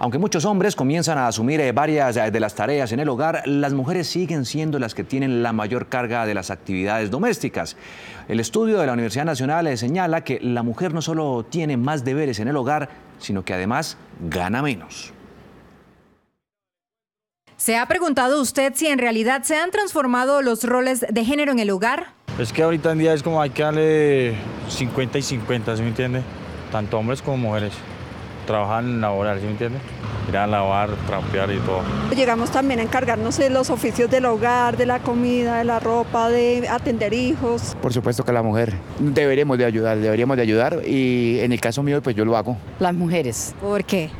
Aunque muchos hombres comienzan a asumir eh, varias eh, de las tareas en el hogar, las mujeres siguen siendo las que tienen la mayor carga de las actividades domésticas. El estudio de la Universidad Nacional eh, señala que la mujer no solo tiene más deberes en el hogar, sino que además gana menos. ¿Se ha preguntado usted si en realidad se han transformado los roles de género en el hogar? Es que ahorita en día es como hay que darle 50 y 50, ¿se me entiende? Tanto hombres como mujeres trabajar en laboral, ¿sí me entiendes? Ir a lavar, trampear y todo. Llegamos también a encargarnos de los oficios del hogar, de la comida, de la ropa, de atender hijos. Por supuesto que la mujer deberemos de ayudar, deberíamos de ayudar y en el caso mío pues yo lo hago. Las mujeres. ¿Por qué?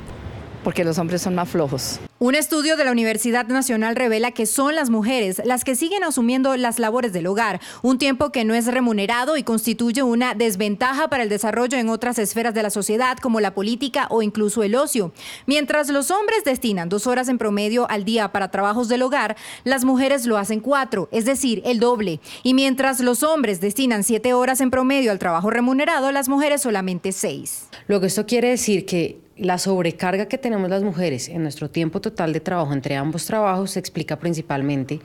porque los hombres son más flojos. Un estudio de la Universidad Nacional revela que son las mujeres las que siguen asumiendo las labores del hogar, un tiempo que no es remunerado y constituye una desventaja para el desarrollo en otras esferas de la sociedad como la política o incluso el ocio. Mientras los hombres destinan dos horas en promedio al día para trabajos del hogar, las mujeres lo hacen cuatro, es decir, el doble. Y mientras los hombres destinan siete horas en promedio al trabajo remunerado, las mujeres solamente seis. Lo que esto quiere decir que la sobrecarga que tenemos las mujeres en nuestro tiempo total de trabajo entre ambos trabajos se explica principalmente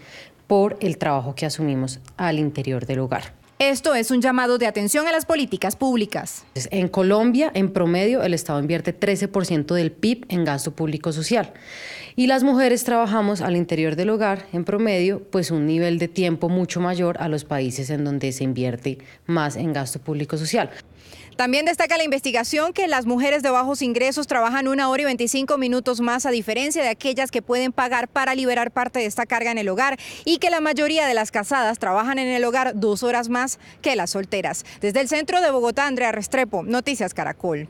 por el trabajo que asumimos al interior del hogar. Esto es un llamado de atención a las políticas públicas. En Colombia, en promedio, el Estado invierte 13% del PIB en gasto público social. Y las mujeres trabajamos al interior del hogar, en promedio, pues un nivel de tiempo mucho mayor a los países en donde se invierte más en gasto público social. También destaca la investigación que las mujeres de bajos ingresos trabajan una hora y 25 minutos más a diferencia de aquellas que pueden pagar para liberar parte de esta carga en el hogar y que la mayoría de las casadas trabajan en el hogar dos horas más que las solteras. Desde el centro de Bogotá, Andrea Restrepo, Noticias Caracol.